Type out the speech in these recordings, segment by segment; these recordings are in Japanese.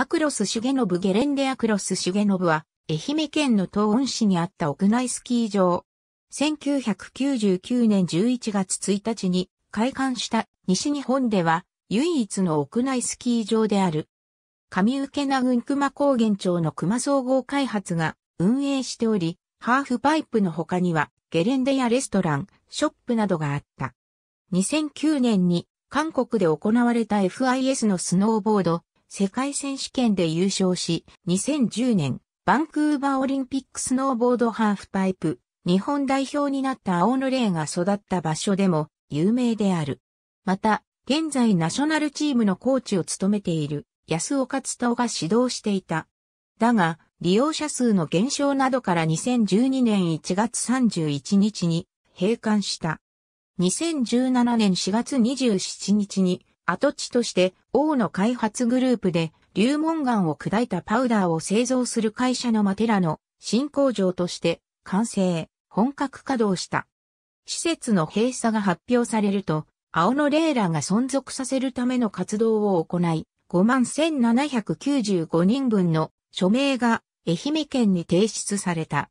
アクロスシュゲレンデアクロスシゲノブは、愛媛県の東温市にあった屋内スキー場。1999年11月1日に開館した西日本では唯一の屋内スキー場である。上受名郡熊高原町の熊総合開発が運営しており、ハーフパイプの他にはゲレンデやレストラン、ショップなどがあった。2009年に韓国で行われた FIS のスノーボード、世界選手権で優勝し、2010年、バンクーバーオリンピックスノーボードハーフパイプ、日本代表になった青野霊が育った場所でも有名である。また、現在ナショナルチームのコーチを務めている安岡津が指導していた。だが、利用者数の減少などから2012年1月31日に閉館した。2017年4月27日に跡地として王の開発グループで流門岩を砕いたパウダーを製造する会社のマテラの新工場として完成、本格稼働した。施設の閉鎖が発表されると、青のレーラが存続させるための活動を行い、51,795人分の署名が愛媛県に提出された。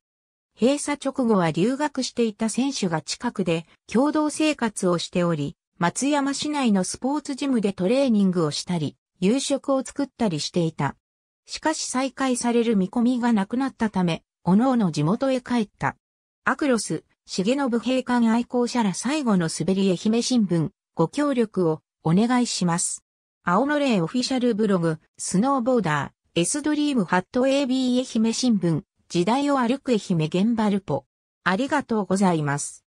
閉鎖直後は留学していた選手が近くで共同生活をしており、松山市内のスポーツジムでトレーニングをしたり、夕食を作ったりしていた。しかし再開される見込みがなくなったため、おのおの地元へ帰った。アクロス、重信平官愛好者ら最後の滑り愛媛新聞、ご協力をお願いします。青の霊オフィシャルブログ、スノーボーダー、S ドリームハット AB 愛媛新聞、時代を歩く愛媛現場ルポ。ありがとうございます。